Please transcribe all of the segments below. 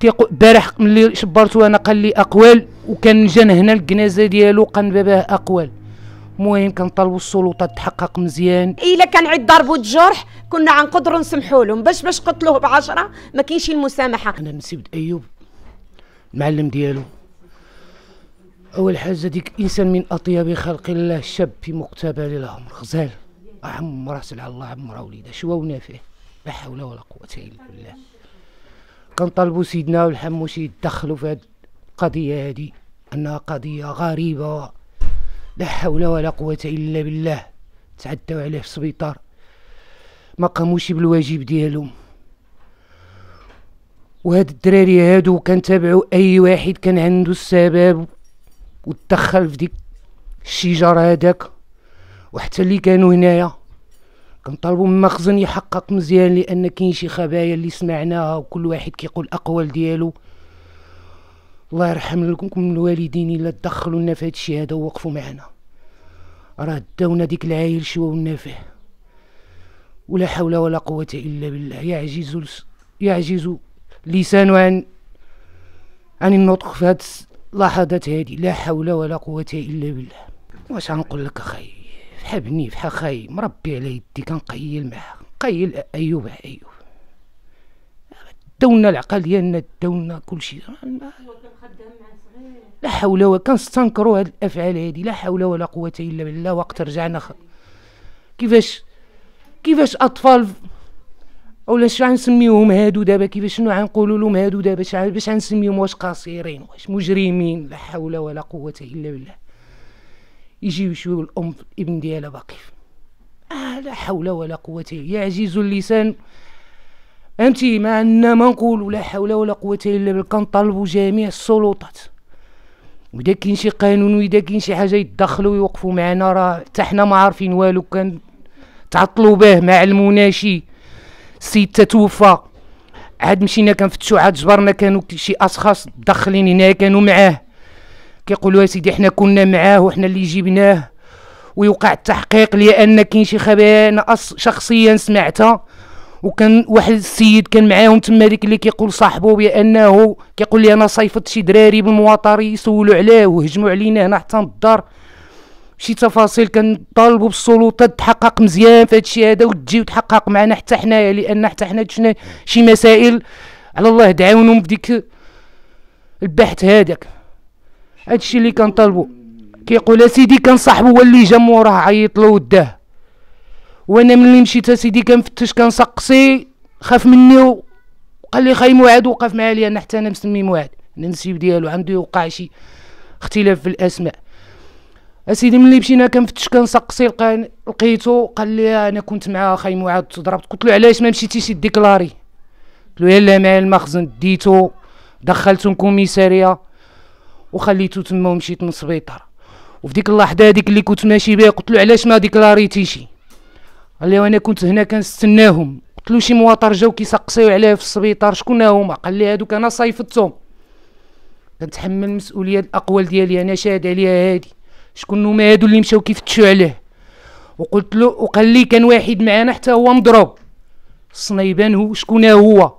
تيقول البارح ملي شبرته انا قال لي اقوال وكان جان هنا الجنازه ديالو قال باباه اقوال المهم كنطالبوا السلطات تحقق مزيان الا كان عيد ضربوا الجرح كنا غنقدروا نسمحوا لهم باش باش قتلوه بعشرة ما كاينش المسامحه انا نسيب ايوب المعلم ديالو اول حاجه ديك انسان من اطيب خلق الله شاب في مقتبل العمر غزال عمره سلعه الله عمره وليده ونا فيه لا حول ولا قوه الا بالله كنطالبوا سيدنا والحموش يتدخلوا في هذه القضيه هذه انها قضيه غريبه لا حول ولا قوه الا بالله تعداو عليه في السبيطار ما قاموش بالواجب ديالهم وهاد الدراري هادو تابعوا اي واحد كان عنده السبب وتدخل في ديك الشجر هذاك وحتى اللي كانوا هنايا كنطالبوا من مخزن يحقق مزيان لان كاين شي خبايا اللي سمعناها وكل واحد كيقول اقوال ديالو الله يرحم لكم الوالدين الا تدخلوا لنا في هذا هذا ووقفوا معنا راه داونا ديك العايل شواونا فيه ولا حول ولا قوة إلا بالله يعجز يعجز لسان عن عن النطق في هاد اللحظات هذه لا حول ولا قوة إلا بالله واش غنقول لك أخي حبني في حخاي مربي على يدي كنقيل معاه قيل ايوب ايوب داونا العقل ديالنا داونا كلشي لا حول ولا كنستنكروا هاد الافعال هادي لا حول ولا قوه الا بالله وقت رجعنا خ... كيفاش كيفاش اطفال اولا شنو غنسميوهم هادو دابا كيفاش شنو غنقولوا لهم هادو دابا باش غنسميوهم واش قصيرين واش مجرمين لا حول ولا قوه الا بالله يجيو يشويو الام الابن ديالها باقي آه لا حول ولا قوه يا عزيز اللسان انت ما عندنا ما نقول لا حول ولا قوه الا بالله كنطالبوا جميع السلطات واذا كاين شي قانون واذا كاين شي حاجه يتدخلوا ويوقفوا معنا راه حتى حنا ما عارفين والو كان تعطلوا به مع المناشي السيد توفى عاد مشينا كنفتشوا عاد جبرنا كانوا شي اشخاص داخلين هنا كانوا معاه كيقولوا يا سيدي حنا كنا معاه وحنا اللي جبناه ويوقع التحقيق لان كاين شي خبايا انا شخصيا سمعتها وكان واحد السيد كان معاهم تما ديك اللي كيقول صاحبه بانه كيقول لي انا صيفطت شي دراري بالمواطري يسولوا عليه وهجموا علينا هنا حتى الدار شي تفاصيل طالبوا بالسلطات تحقق مزيان في هادشي هذا وتجي وتحقق معنا حتى حنايا لان حتى حنا شنا شي مسائل على الله دعاونهم في ديك البحث هذاك هادشي اللي كنطالبو كيقول اسيدي كان صاحبو هو جا موراه عيط له وداه وانا ملي مشيت اسيدي كنفتش كنسقسي خاف مني وقال لي خاي موعد وقف معايا لي انا حتى انا مسمي موعد النسيب ديالو عنده وقع شي اختلاف في الاسماء اسيدي ملي مشينا كنفتش كنسقسي لقيتو قال لي انا كنت مع خاي موعد ضربت قلت له علاش ما مشيتيش ديكلاري قلت له يلا مع المخزن ديتو دخلتو الكوميساريه وخليته تما ومشيت من السبيطار وفي ديك اللحظه هذيك اللي كنت ماشي بها قلت له علاش ما ديكلاريتيشي قال لي وانا كنت هنا كنستناهم قلت له شي مواطر جاو كيسقسيو عليه في السبيطار شكون هما قال لي هادوك انا صيفطتهم كنتحمل مسؤوليه الاقوال ديالي انا شاهد عليها هادي شكون هما هادو اللي مشاو كيفتشوا عليه وقلت له وقال لي كان واحد معانا حتى هو مضروب الصنيبان هو شكون هو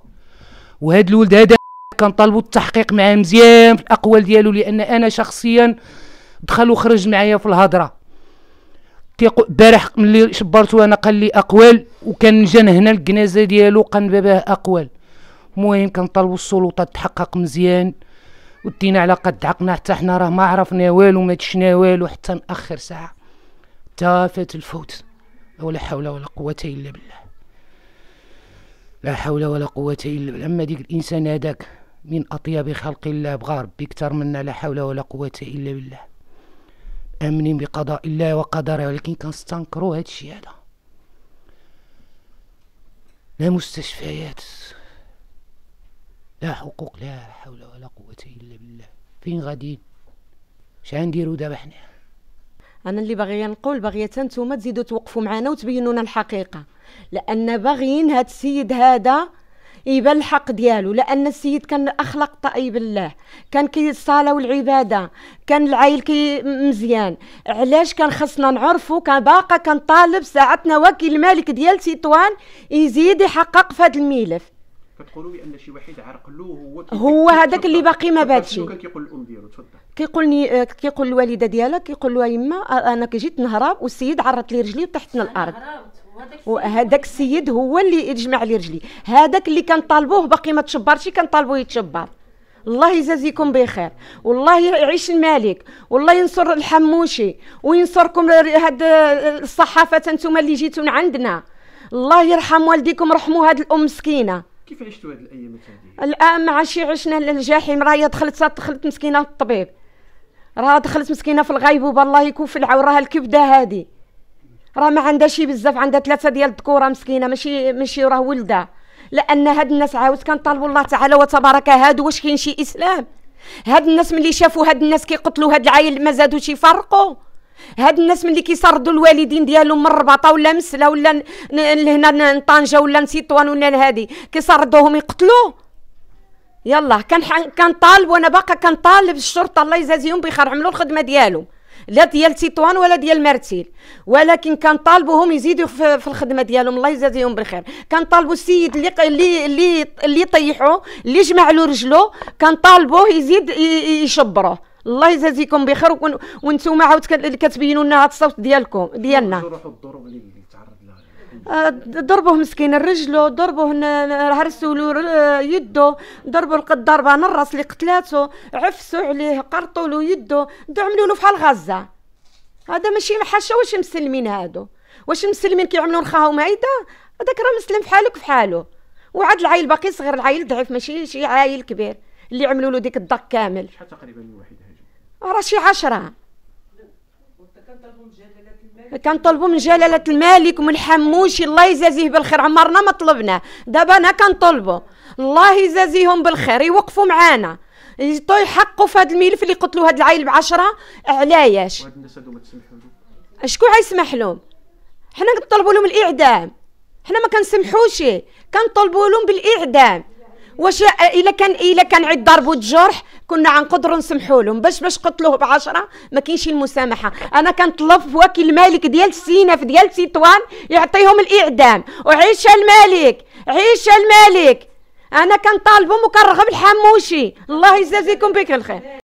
وهاد الولد هذا كنطالبوا التحقيق معاه مزيان في الاقوال ديالو لان انا شخصيا دخل وخرج معايا في الهضره البارح ملي شبرتو انا قال لي اقوال وكان جا هنا الجنازه ديالو قنبه بها اقوال المهم كنطالبوا السلطات تحقق مزيان ودينا على قد عقنا حتى حنا راه ما عرفنا والو ما تشنا والو حتى ناخر ساعه تافت فات الفوت ولا حول ولا قوه الا بالله لا حول ولا قوه الا بالله اما ديك الانسان هذاك من أطيب خلق الله بغى ربي كتر منا لا حول ولا قوة إلا بالله آمنين بقضاء الله وقدره ولكن كنستنكروا هادشي الشيء هذا لا مستشفيات لا حقوق لا حول ولا قوة إلا بالله فين غاديين اش غنديرو دابا حنا انا اللي باغيه نقول باغيه نتوما تزيدوا توقفوا معنا وتبينونا الحقيقه لان باغيين هاد السيد هذا يبان الحق ديالو لان السيد كان اخلاق طيب الله كان كي الصلاه والعباده كان العائل كي مزيان علاش كان خصنا نعرفو كان باقا كان طالب ساعتنا وكيل الملك ديال سيطوان يزيد يحقق في هذا الملف كتقولوا بان شي واحد عرقلوه هو هو هذاك اللي باقي ما باتش كان كيقول الام ديالو تفضل كيقولني كيقول الوالده ديالها كيقول لها يما انا كي جيت نهرب والسيد عرض لي رجلي وطحت من الارض وهذاك السيد هو اللي يجمع لي رجلي هذاك اللي كنطالبوه باقي ما تشبرش طالبوه يتشبر الله يجازيكم بخير والله يعيش الملك والله ينصر الحموشي وينصركم هاد الصحافه انتم اللي جيتون عندنا الله يرحم والديكم رحموا هاد الام مسكينه كيف عشتوا هاد الايام هذه الان مع شي عشنا الجحيم راهي دخلت دخلت مسكينه الطبيب راه دخلت مسكينه في الغيبوبه الله يكون في العوره الكبده هذه راه ما عندها شي بزاف عندها ثلاثه ديال الذكوره مسكينه ماشي ماشي راه ولدها لان هاد الناس عاوز كنطالبوا الله تعالى وتبارك هادو واش كاين شي اسلام هاد الناس ملي شافوا هاد الناس كيقتلوا هاد العايل ما زادوش يفرقوا هاد الناس ملي كيسردوا الوالدين ديالهم من الرباطه ولا مسله ولا لهنا طنجه ولا سيطوان ولا هادي كيسردوهم يقتلوا يلا كان كنطالب وانا باقا كنطالب الشرطه الله يجازيهم بخير عملوا الخدمه ديالهم لا ديال تطوان ولا ديال مرتيل ولكن كنطالبوهم يزيدوا في الخدمه ديالهم الله يجازيهم بالخير كنطالبوا السيد اللي اللي اللي اللي اللي جمع له رجله كنطالبوه يزيد يشبره الله يجازيكم بخير وانتم عاود كتبينوا لنا هذا الصوت ديالكم ديالنا ضربوه مسكين رجله ضربوه هرسوا آه، له يده ضربوا الضربه نرس اللي قتلاته عفسوا عليه قرطوا له يده عملوا له فحال غزه هذا ماشي حاشا واش مسلمين هادو واش مسلمين كيعملوا رخاهم هيدا هذاك راه مسلم فحالك فحالو وعاد العايل باقي صغير العايل ضعيف ماشي شي عايل كبير اللي عملوا له ديك الضك كامل شحال تقريبا الواحد هاجم راه شي 10 كنطلبوا من جلاله الملك ومن حموشي الله يجازيه بالخير عمرنا ما طلبنا دابا انا كنطلبوا الله يجازيهم بالخير يوقفوا معانا يحقوا في هذا الملف اللي قتلوا هذه العائل بعشره علاياش شكون غيسمح لهم حنا كنطلبوا لهم الاعدام حنا ما كنسمحوش كنطلبوا لهم بالاعدام واش الا كان الا كان عيد ضرب والجرح كنا غنقدروا نسمحوا لهم باش باش قتلوه بعشرة ما كاينش المسامحه انا كنطلب وكيل الملك ديال السيناف ديال سيطوان يعطيهم الاعدام وعيش الملك عيش الملك انا كنطالبهم وكنرغب الحموشي الله يجازيكم بك الخير